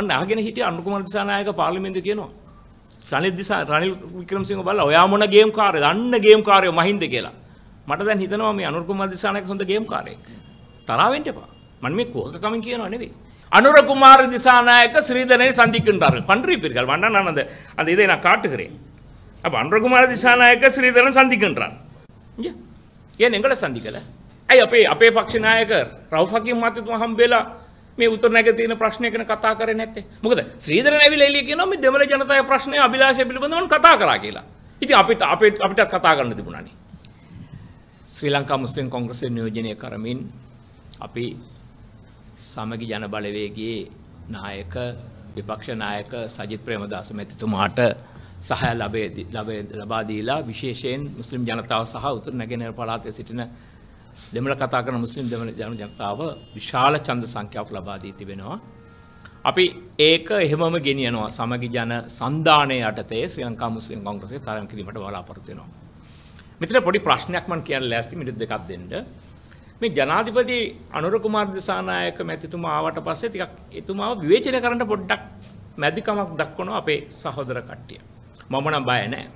මම අහගෙන හිටිය අනුකුමාර දිසානායක පාර්ලිමේන්තුවේ කියනවා රනිල් දිසා රනිල් වික්‍රමසිංහ බලලා ඔයා මොන ගේම් කාර්යද අන්න ගේම් කාර්යෝ මහින්ද කියලා මට දැන් හිතනවා මේ අනුකුමාර දිසානායක හොඳ ගේම් කාර්යෙක් තරහ වෙන්න එපා මම මේ කෝක කමින් කියනවා නෙවෙයි அனுரகுமார் திசாநாயக்க ஸ்ரீதரனை சந்திக்கின்றார்கள் பன்றிப்பீர்கள் வண்ணன் அந்த அந்த இதை நான் காட்டுகிறேன் அப்போ அனுரகுமார திசாநாயக்க ஸ்ரீதரன் சந்திக்கின்றார் ஏன் எங்களை சந்திக்கலை ஐ அப்பே அப்பே பக்ஷ நாயகர் ரவுஃபக்கி மாத்தித்துவம் ஹம்பேலா මේ උතුරනැග තියෙන ප්‍රශ්නය ගැන කතා කරන්නේ නැත්තේ. මොකද ශ්‍රීධරන් ඇවිල්ලා එළිය කියනවා මේ දෙමළ ජනතාවේ ප්‍රශ්නය අභිලාෂය පිළිබඳව කතා කරා කියලා. ඉතින් අපිට අපිට අපිටත් කතා කරන්න තිබුණානේ. ශ්‍රී ලංකා මුස්ලිම් කොංග්‍රසයේ නියෝජනය කරමින් අපි සමගි ජන බලවේගයේ නායක විපක්ෂ නායක සජිත් ප්‍රේමදාස මැතිතුමාට සහය ලබා දීලා විශේෂයෙන් මුස්ලිම් ජනතාව සහ උතුරු නැගෙනහිර පළාතේ සිටින දෙමළ කතා කරන මුස්ලිම් දෙමළ ජන ජනතාව විශාල චන්ද සංඛ්‍යාවක් ලබා දී තිබෙනවා. අපි ඒක එහෙමම ගෙනියනවා සමගි ජන සන්ධානය යටතේ ශ්‍රී ලංකා මුස්ලිම් කොංග්‍රසේ තරම් කිරීමට බලාපොරොත්තු වෙනවා. මෙතන පොඩි ප්‍රශ්නයක් මම කියන්න ලෑස්ති මිනිත් දෙකක් දෙන්න. මේ ජනාධිපති අනුර කුමාර දිසානායක මැතිතුමා ආවට පස්සේ ටිකක් එතුමාව විවේචනය කරන්න පොඩ්ඩක් මැදිකමක් දක්වනවා අපේ සහෝදර කට්ටිය. මම නම් බය නැහැ.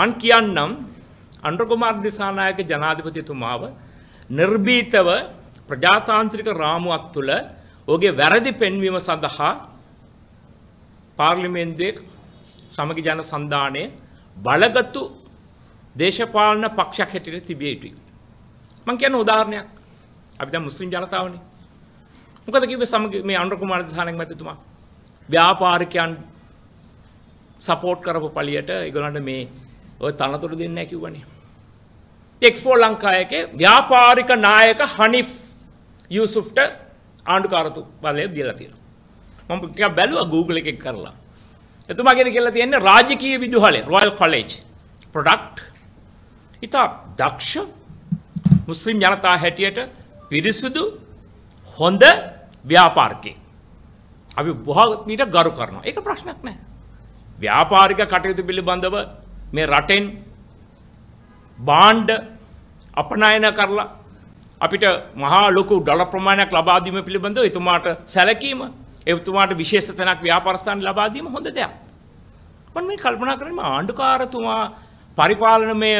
මං කියන්නම් අන්ඩකුමාර් දිසානායක ජනාධිපතිතුමාව නිර්භීතව ප්‍රජාතාන්ත්‍රික රාමුවක් තුළ ඔගේ වැරදි පෙන්වීම සඳහා පාර්ලිමේන්දේ සමගි ජන සන්ධානය බලගත්තු දේශපාලන පක්ෂක් හැටියට තිබිය යුතුයි. මං කියන උදාහරණයක් අපි දැන් මුස්ලිම් ජනතාවනේ. මොකද කිව්වේ සමගි මේ අනුර කුමාර දිසානායක මැතිතුමා ව්‍යාපාරිකයන් සපෝට් කරපු පලියට ඒගොල්ලන්ට මේ ඔය තනතුරු දෙන්නේ නැහැ කිව්වනේ. ටෙක්ස්පෝ ලංකායකේ ව්‍යාපාරික නායක හනිෆ් යුසුෆ්ට ආණ්ඩුකාරතු බලය දීලා තියෙනවා. මම ටිකක් බැලුවා Google එකෙන් කරලා. එතුමාගෙන කියලා තියෙන්නේ රාජකීය විදුහලේ Royal College product ඉතා දක්ෂ මුස්ලිම් ජනතා හැටියට පිරිසුදු හොඳ ව්‍යාපාරිකයෙක්. අපි බොහෝ මීට ගරු කරනවා. ඒක ප්‍රශ්නයක් නෑ. ව්‍යාපාරික කටයුතු පිළිබඳව මේ රටෙන් බාණ්ඩ අපනයන කරලා අපිට මහා ලොකු ඩොලර් ප්‍රමාණයක් ලබා දීම පිළිබඳව එතුමාට සැලකීම එතුමාට විශේෂ තැනක් ව්‍යාපාරස්ථාන ලබා දීම හොඳ දෙයක්. මම මේ කල්පනා කරන්නේ ආණ්ඩුකාරතුමා පරිපාලනමය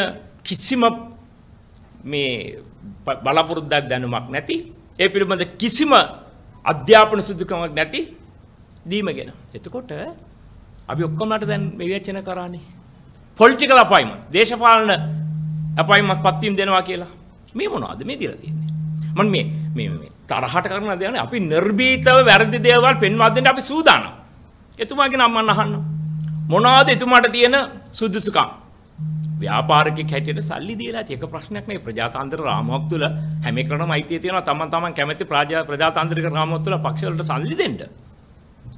කිසිම මේ බලාපොරොත්තුවක් දැනුමක් නැති ඒ පිළිබඳ කිසිම අධ්‍යාපන සුදුකමක් නැති දීමගෙන. එතකොට අපි ඔක්කොමට දැන් මේ විචන කරන්නේ. පොලිටිකල් අපයිම දේශපාලන අපයිමක් පත්වීම් දෙනවා කියලා මේ මොනවාද මේ දිලා තියෙන්නේ මම මේ මේ මේ තරහට කරන දේ අපි නිර්භීතව වැරදි දේවල් පෙන්වා දෙන්න අපි සූදානම් එතුමාගේ නම මම අහන්න මොනවාද එතුමාට තියෙන සුදුසුකම් ව්‍යාපාරිකයෙක් හැටියට සල්ලි දීලා ඇති එක ප්‍රශ්නයක් මේ ප්‍රජාතන්ත්‍ර රාමුවක් තුළ හැම එකටම අයිතිය තියෙනවා තමන් තමන් කැමති ප්‍රජාතන්ත්‍රික රාමුවක් තුළ පක්ෂවලට සල්ලි දෙන්න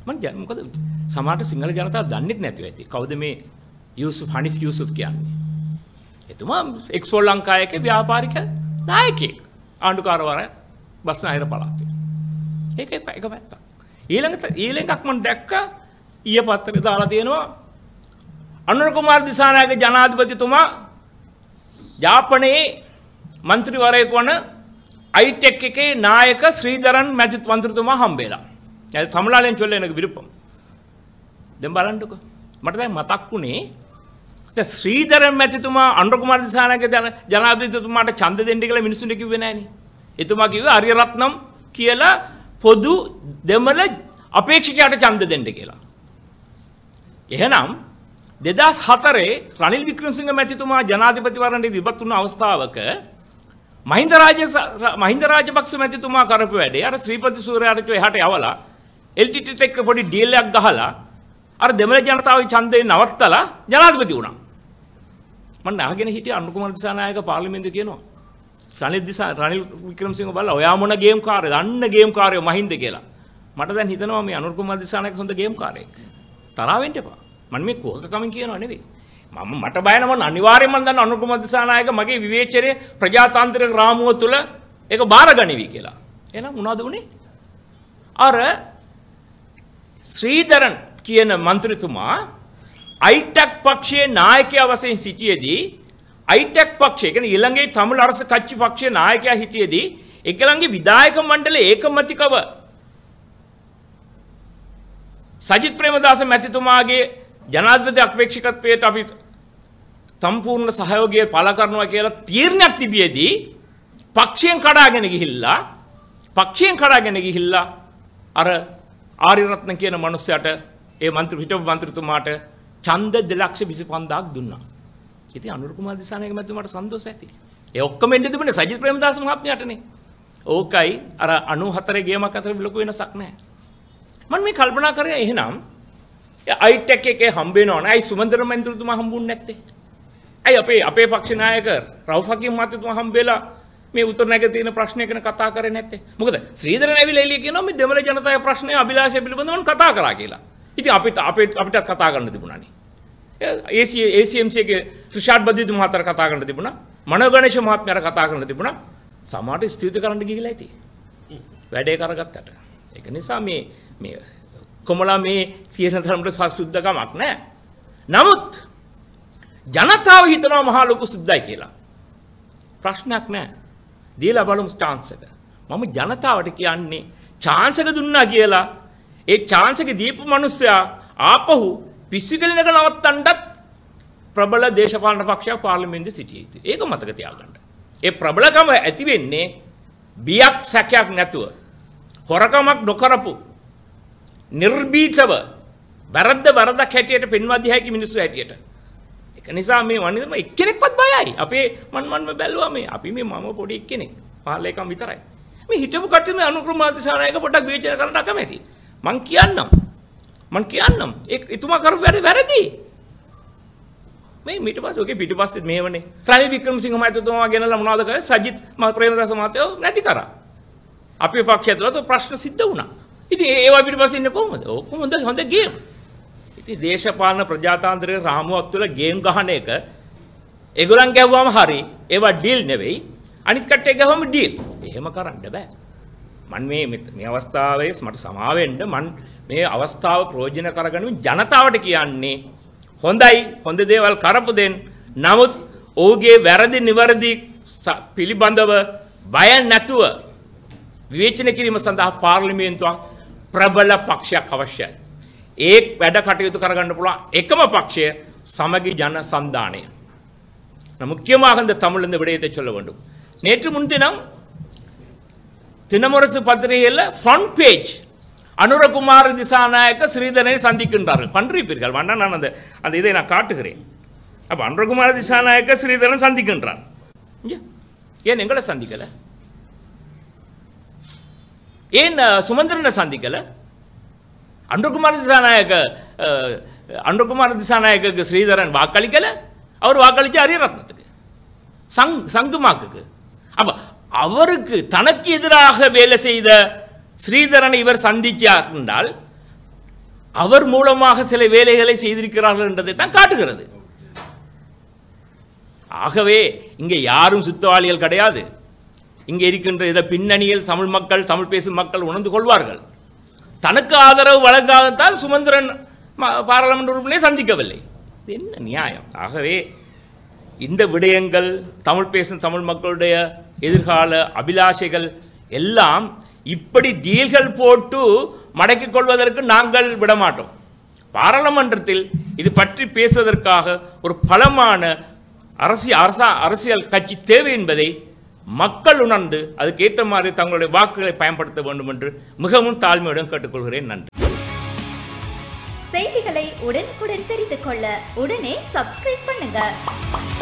මම මොකද සමහරට සිංහල ජනතාව දන්නේ නැතුව ඇති කවුද මේ යූසුෆ් හනිෆ් යූසුෆ් කියන්නේ එතුමා එක්ස්පෝල් ලංකායක ව්‍යාපාරික නායකෙක් ආණ්ඩුකාරවර බස්න අහිර පලාතේ. ඒක එක පැත්තක්. ඊළඟට ඊළඟක් මම දැක්ක ඊය පත්‍රේ දාලා තියෙනවා අනුර කුමාර දිසානායක ජනාධිපතිතුමා යාපනයේ മന്ത്രിවරයෙක් වන අයිටෙක් e එකේ නායක ශ්‍රීධරන් මැතිත් මන්ත්‍රතුමා හම්බෙලා. දැන් තමිලාලෙන් චොල්ලේ එනක විරුපම්. දැන් බලන්නකෝ. මට දැන් මතක් වුණේ ද ශ්‍රීදර මැතිතුමා අනුරකුමාර දිසානායක ජනාධිපතිතුමාට ඡන්ද දෙන්න කියලා මිනිස්සුන්ට කිව්වේ නෑනේ. එතුමා කිව්වේ අරියරත්නම් කියලා පොදු දෙමළ අපේක්ෂකයාට ඡන්ද දෙන්න කියලා. එහෙනම් දෙදස් හතරේ රනිල් වික්‍රමසිංහ මැතිතුමා ජනාධිපතිවරණයට ඉදිරිපත් වුණු අවස්ථාවක මහින්ද රාජ්‍ය මහින්ද රාජපක්ෂ මැතිතුමා කරපු වැඩේ අර ශ්‍රීපති සූර්යාරච්ච එහාට යවලා එල්ටිටිට එක්ක පොඩි ඩීල් එකක් ගහලා අර දෙමළ ජනතාවගේ ඡන්දේ නවත්තලා ජනාධිපති වුණා. මම අහගෙන හිටිය අනුර කුමාර දිසානායක පාර්ලිමේන්තුවේ කියනවා රනිල් දිසා රනිල් වික්‍රමසිංහ බලලා ඔයා මොන ගේම් කාර්යද අන්න ගේම් කාර්යය මහින්ද කියලා මට දැන් හිතනවා මේ අනුර කුමාර දිසානායක හොඳ ගේම් කාර්යයක් තරහ වෙන්න එපා මම මේ කෝකකමින් කියනවා නෙවෙයි මම මට බයන මම අනිවාර්යයෙන්ම දන්න අනුර කුමාර දිසානායක මගේ විවේචනයේ ප්‍රජාතාන්ත්‍රික රාමුව තුළ ඒක බාරගනිවි කියලා එහෙනම් මොනවද උනේ අර ශ්‍රීධරන් කියන മന്ത്രിතුමා අයිටක් පක්ෂයේ නායකයා වශයෙන් සිටියේදී අයිටක් පක්ෂය කියන්නේ ඊළඟේ තමුල් අරස කච්චි පක්ෂයේ නායකයා හිටියේදී එකලංගේ විධායක මණ්ඩලයේ ඒකමතිකව සජිත් ප්‍රේමදාස මැතිතුමාගේ ජනාධිපති අපේක්ෂකත්වයට අපි සම්පූර්ණ සහයෝගය පළ කරනවා කියලා තීරණයක් තිබියදී පක්ෂයෙන් කඩාගෙන ගිහිල්ලා පක්ෂයෙන් කඩාගෙන ගිහිල්ලා අර ආරියරත්න කියන මනුස්සයාට ඒ മന്ത്രി හිටපු മന്ത്രിතුමාට ඡන්ද 255000ක් දුන්නා. ඉතින් අනුර කුමාර දිසානායක මැතිතුමාට සන්තෝෂ ඇති. ඒ ඔක්කොම එන්න තිබුණේ සජිත් ප්‍රේමදාස මහත්මයාටනේ. ඕකයි අර 94 ගේමක් අතර ලොකු වෙනසක් නැහැ. මම මේ කල්පනා කරේ එහෙනම් අයිටැක් එකේ හම්බ වෙනවනේ. අයි සුමන්දර මන්ත්‍රීතුමා හම්බුන්නේ නැත්තේ. ඇයි අපේ අපේ පක්ෂ නායක රවුෆ් හකීම් මහත්මයා හම්බ වෙලා මේ උතුර නැග තියෙන ප්‍රශ්නය ගැන කතා කරන්නේ නැත්තේ. මොකද ශ්‍රීධරන් ඇවිල්ලා එළිය කියනවා මේ දෙමළ ජනතාවගේ ප්‍රශ්නය අභිලාෂය පිළිබඳව මම කතා කරා කියලා. ඉතින් අපිට අපිට කතා කරන්න තිබුණානේ. ඒCMගේ ්‍රෂාට් බදධ මහතර කතා කරන්න තිබුණ මනගනශ මහත්මයර කතා කරන්න තිබුණ සමාට ස්තෘති කරන්න ගිහිලා ඇති වැඩේ කරගත්තට එක නිසා මේ කොමලා මේ සියන තරමට පස් සුද්ධකමක් නෑ නමුත් ජනතාව හිතනවා මහාලොකු සුද්දයි කියලා ප්‍රශ්නයක් නෑ දීලා බලුම් ස්ටාන්සක මම ජනතාවට කියන්නේ චාන්සක දුන්නා කියලා ඒ චාන්සක දීපු මනුස්සයා ආපහු පිස්සිගලනක නවත්තන්ඩත් ප්‍රබල දේශපාලන පක්ෂයක් පාර්ලිමේන්තු සිටිය යුතු. ඒක මතක තියාගන්න. ඒ ප්‍රබලකම ඇති වෙන්නේ බියක් සැකයක් නැතුව හොරකමක් නොකරපු නිර්භීතව වැරද්ද වරදක් හැටියට පෙන්වදිය හැකි මිනිස්සු හැටියට. ඒක නිසා මේ වනිදම එක්කෙනෙක්වත් බයයි. අපේ මන්මන්ම බැලුවා මේ අපි මේ මම පොඩි එක්කෙනෙක්. පහලේකම් විතරයි. මේ හිටපු කට්ටිය මේ අනුක්‍රම අධිසාරයක පොඩක් විචාර කරන්න අකමැති. මං කියන්නම්. මං කියන්නම් ඒ එතුමා කරපු වැඩ වැරදි. මේ ඊට පස්සේ ඔගේ පිටිපස්සෙත් මේවනේ. රනිල් වික්‍රමසිංහ මහත්මයා ගෙනලා මොනවද කරේ? සජිත් ප්‍රේමදාස මහත්තයෝ නැති කරා. අපේ පක්ෂය ඇතුළත ප්‍රශ්න සිද්ධ වුණා. ඉතින් ඒවා පිටිපස්සේ ඉන්නේ කොහොමද? ඔක්කොම හොඳ හොඳ ගේම්. ඉතින් දේශපාලන ප්‍රජාතන්ත්‍රික රාමුවක් තුළ ගේම් ගහන එක ඒගොල්ලන් ගැව්වම හරි. ඒවා ඩීල් නෙවෙයි. අනිත් කට්ටිය ගැහුවම ඩීල්. එහෙම කරන්න බෑ. මන් මේ මේ අවස්ථාවේ මට සමාවෙන්ඩ මන් මේ අවස්ථාව ප්‍රෝජන කරගනු ජනතාවට කියන්නේ හොඳයි හොඳ දේවල් කරපු දෙන් නමුත් ඔහුගේ වැරදි නිවැරදි පිළිබඳව බය නැතුව විවේචන කිරීම සඳහා පාර්ලිමේන්තුවක් ප්‍රබල පක්ෂයක් අවශ්‍යයි. ඒ වැඩ කටයුතු කරගන්න පුළුවන් එකම පක්ෂය සමගි ජන சந்தானය. முக்கியமாக இந்த தமிழ் இந்த விடயத்தை சொல்ல வேண்டும் நேற்று முன்தினம் தினமுரசு பத்திரிகையில் ஃப்ரண்ட் பேஜ் அனுரகுமார் திசாநாயக்க ஸ்ரீதரனை சந்திக்கின்றார்கள் பன்றிப்பீர்கள் வேண்டாம் நான் அந்த அந்த இதை நான் காட்டுகிறேன் அப்போ அனுரகுமார் திசாநாயக்க ஸ்ரீதரன் சந்திக்கின்றார் ஏன் எங்களை சந்திக்கலை ஏன் சுமந்திரனை சந்திக்கலை அன்றகுமார் திசாநாயக்க அன்றகுமார் திசாநாயக்கு ஸ்ரீதரன் வாக்களிக்கலை அவர் வாக்களித்து அரியரத்னத்துக்கு சங் சங்குமாக்கு அப்போ அவருக்கு தனக்கு எதிராக வேலை செய்த ஸ்ரீதரனை இவர் சந்திச்சார் என்றால் அவர் மூலமாக சில வேலைகளை செய்திருக்கிறார்கள் என்றதை தான் காட்டுகிறது ஆகவே இங்கே யாரும் சுத்தவாளிகள் கிடையாது இங்கே இருக்கின்ற இதை பின்னணியில் தமிழ் மக்கள் தமிழ் பேசும் மக்கள் உணர்ந்து கொள்வார்கள் தனக்கு ஆதரவு வழங்காததால் சுமந்திரன் பாராளுமன்ற உறுப்பினை சந்திக்கவில்லை இது என்ன நியாயம் ஆகவே இந்த விடயங்கள் தமிழ் பேசும் தமிழ் மக்களுடைய எதிர்கால அபிலாஷைகள் எல்லாம் இப்படி டீல்கள் போட்டு மடக்கிக் கொள்வதற்கு நாங்கள் விடமாட்டோம் பாராளுமன்றத்தில் இது பற்றி பேசுவதற்காக ஒரு பலமான அரசி அரசா அரசியல் கட்சி தேவை என்பதை மக்கள் உணர்ந்து அதுக்கேற்ற மாதிரி தங்களுடைய வாக்குகளை பயன்படுத்த வேண்டும் என்று மிகவும் தாழ்மையுடன் கேட்டுக்கொள்கிறேன் நன்றி செய்திகளை உடனுக்குடன் தெரிந்து கொள்ள உடனே சப்ஸ்கிரைப் பண்ணுங்க